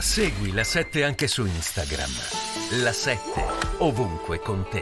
Segui la 7 anche su Instagram. La 7 ovunque con te.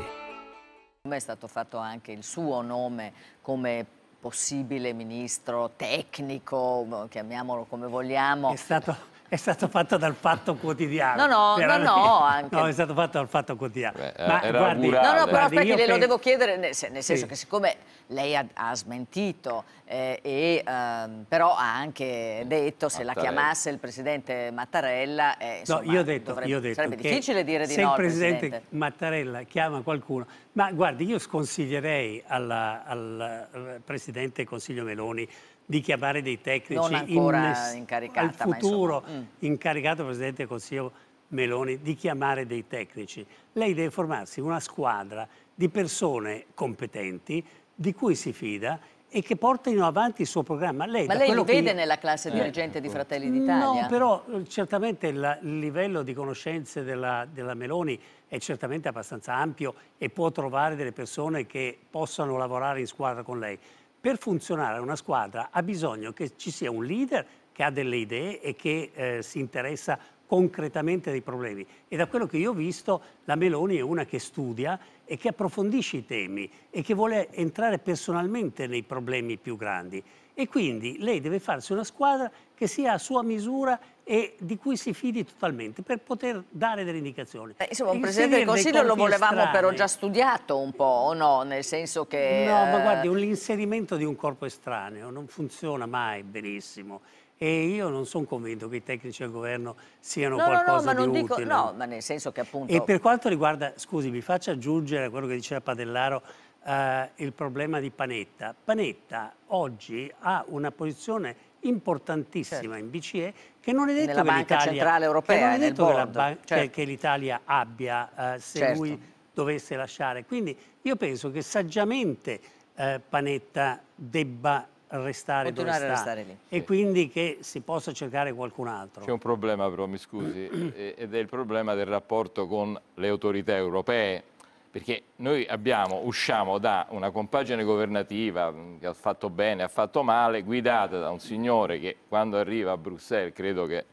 Come È stato fatto anche il suo nome come possibile ministro tecnico, chiamiamolo come vogliamo. È stato è stato fatto dal fatto quotidiano. No, no, no, no, anche. No, è stato fatto dal fatto quotidiano. Beh, Ma guardi, no, no, però aspetti, glielo penso... devo chiedere, nel senso sì. che siccome lei ha, ha smentito, eh, e, eh, però ha anche detto se la chiamasse il presidente Mattarella, eh, insomma, no, io ho detto, dovrebbe, io ho detto sarebbe difficile dire di se no. Se il presidente, presidente, Mattarella chiama qualcuno, ma guardi, io sconsiglierei alla, al, al presidente Consiglio Meloni di chiamare dei tecnici ancora in, al futuro mm. incaricato Presidente del Consiglio Meloni di chiamare dei tecnici. Lei deve formarsi una squadra di persone competenti di cui si fida e che portino avanti il suo programma. Lei, Ma lei lo vede io... nella classe eh. dirigente eh, di Fratelli d'Italia? No, però eh, certamente la, il livello di conoscenze della, della, Meloni è certamente abbastanza ampio e può trovare delle persone che possano lavorare in squadra con lei per funzionare una squadra ha bisogno che ci sia un leader che ha delle idee e che eh, si interessa concretamente dei problemi. E da quello che io ho visto, la Meloni è una che studia e che approfondisce i temi e che vuole entrare personalmente nei problemi più grandi. E quindi lei deve farsi una squadra che sia a sua misura e di cui si fidi totalmente per poter dare delle indicazioni. Eh, insomma, un Presidente del Consiglio lo volevamo estranei. però già studiato un po', o no? Nel senso che... No, ma eh, guardi, l'inserimento di un corpo estraneo non funziona mai benissimo e io non sono convinto che i tecnici del governo siano no, qualcosa no, no, di dico, utile. No, ma nel senso che appunto... E per quanto riguarda, scusi, mi faccio aggiungere a quello che diceva Padellaro, eh, il problema di Panetta. Panetta oggi ha una posizione importantissima certo. in BCE che non è detto Nella che Banca Europea, che, detto che, certo. che, l'Italia abbia eh, se certo. lui dovesse lasciare. Quindi io penso che saggiamente eh, Panetta debba restare Continuare dove sta restare e sì. quindi che si possa cercare qualcun altro. C'è un problema però, mi scusi, ed è il problema del rapporto con le autorità europee perché noi abbiamo, usciamo da una compagine governativa mm, che ha fatto bene, ha fatto male, guidata da un signore che quando arriva a Bruxelles credo che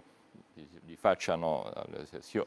gli facciano, eh,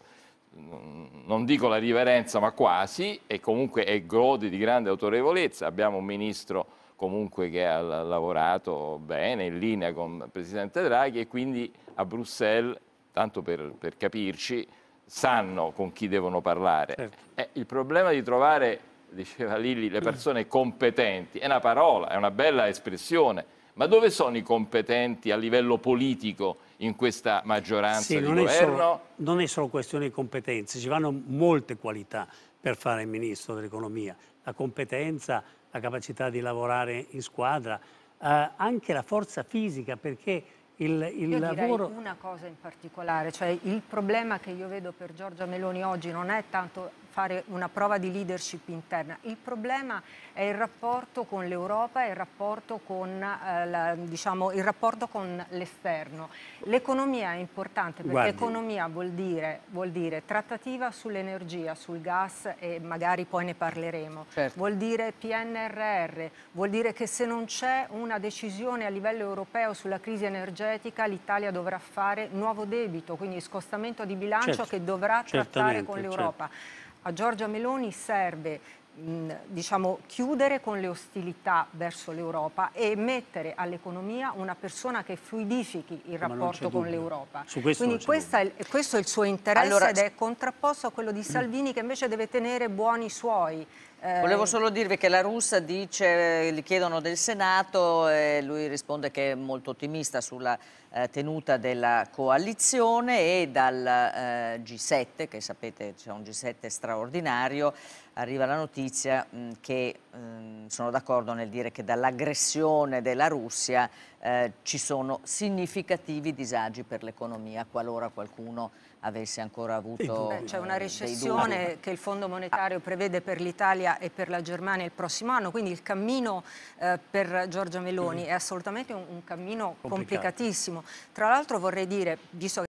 mm, non dico la riverenza ma quasi, e comunque è gode di grande autorevolezza, abbiamo un ministro comunque che ha lavorato bene, in linea con il Presidente Draghi e quindi a Bruxelles, tanto per, per capirci, sanno con chi devono parlare. Certo. Eh, il problema di trovare, diceva Lilli, le persone competenti è una parola, è una bella espressione. Ma dove sono i competenti a livello politico in questa maggioranza sì, non governo? È solo, non è solo questione di competenze, ci vanno molte qualità per fare il ministro dell'economia. La competenza, la capacità di lavorare in squadra, eh, anche la forza fisica, perché il, il io lavoro... una cosa in particolare, cioè il problema che io vedo per Giorgia Meloni oggi non è tanto fare una prova di leadership interna. Il problema è il rapporto con l'Europa e il rapporto con, eh, la, diciamo, il rapporto con l'esterno. L'economia è importante perché Guardi. economia vuol dire, vuol dire trattativa sull'energia, sul gas e magari poi ne parleremo. Certo. Vuol dire PNRR, vuol dire che se non c'è una decisione a livello europeo sulla crisi energetica l'Italia dovrà fare nuovo debito, quindi scostamento di bilancio certo. che dovrà trattare Certamente, con l'Europa. Certo a Giorgia Meloni serve diciamo, chiudere con le ostilità verso l'Europa e mettere all'economia una persona che fluidifichi il rapporto con l'Europa. Quindi è, questo è il suo interesse allora, ed è contrapposto a quello di Salvini che invece deve tenere buoni i suoi eh, Volevo solo dirvi che la russa dice, gli chiedono del Senato e lui risponde che è molto ottimista sulla eh, tenuta della coalizione e dal eh, G7, che sapete c'è un G7 straordinario, arriva la notizia mh, mm, che mh, mm, sono d'accordo nel dire che dall'aggressione della Russia eh, ci sono significativi disagi per l'economia qualora qualcuno avesse ancora avuto... C'è una eh, recessione che il Fondo Monetario prevede per l'Italia l'Italia e per la Germania il prossimo anno, quindi il cammino eh, per Giorgia Meloni mm. è assolutamente un, un cammino complicatissimo. Tra l'altro vorrei dire, visto che